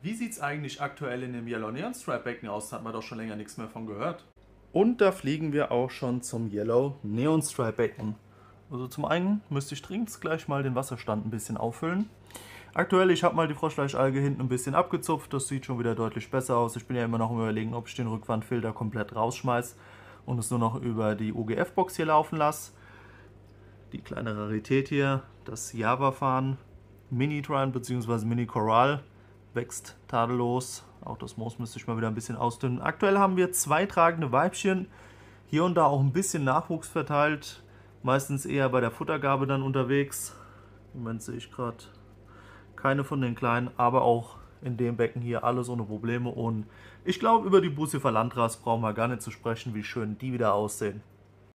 Wie sieht es eigentlich aktuell in dem Yellow Neon Stripe Becken aus? Da hat man doch schon länger nichts mehr von gehört. Und da fliegen wir auch schon zum Yellow Neon Stripe Becken. Also zum einen müsste ich dringend gleich mal den Wasserstand ein bisschen auffüllen. Aktuell, ich habe mal die Froschfleischalge hinten ein bisschen abgezupft. Das sieht schon wieder deutlich besser aus. Ich bin ja immer noch im Überlegen, ob ich den Rückwandfilter komplett rausschmeiße und es nur noch über die ugf box hier laufen lasse. Die kleine Rarität hier, das Java-Fahren, Mini-Trine bzw. Mini-Coral wächst tadellos. Auch das Moos müsste ich mal wieder ein bisschen ausdünnen. Aktuell haben wir zwei tragende Weibchen. Hier und da auch ein bisschen Nachwuchs verteilt. Meistens eher bei der Futtergabe dann unterwegs. Im Moment sehe ich gerade keine von den kleinen, aber auch in dem Becken hier alles ohne Probleme. Und ich glaube, über die Bucifer Landras brauchen wir gar nicht zu sprechen, wie schön die wieder aussehen.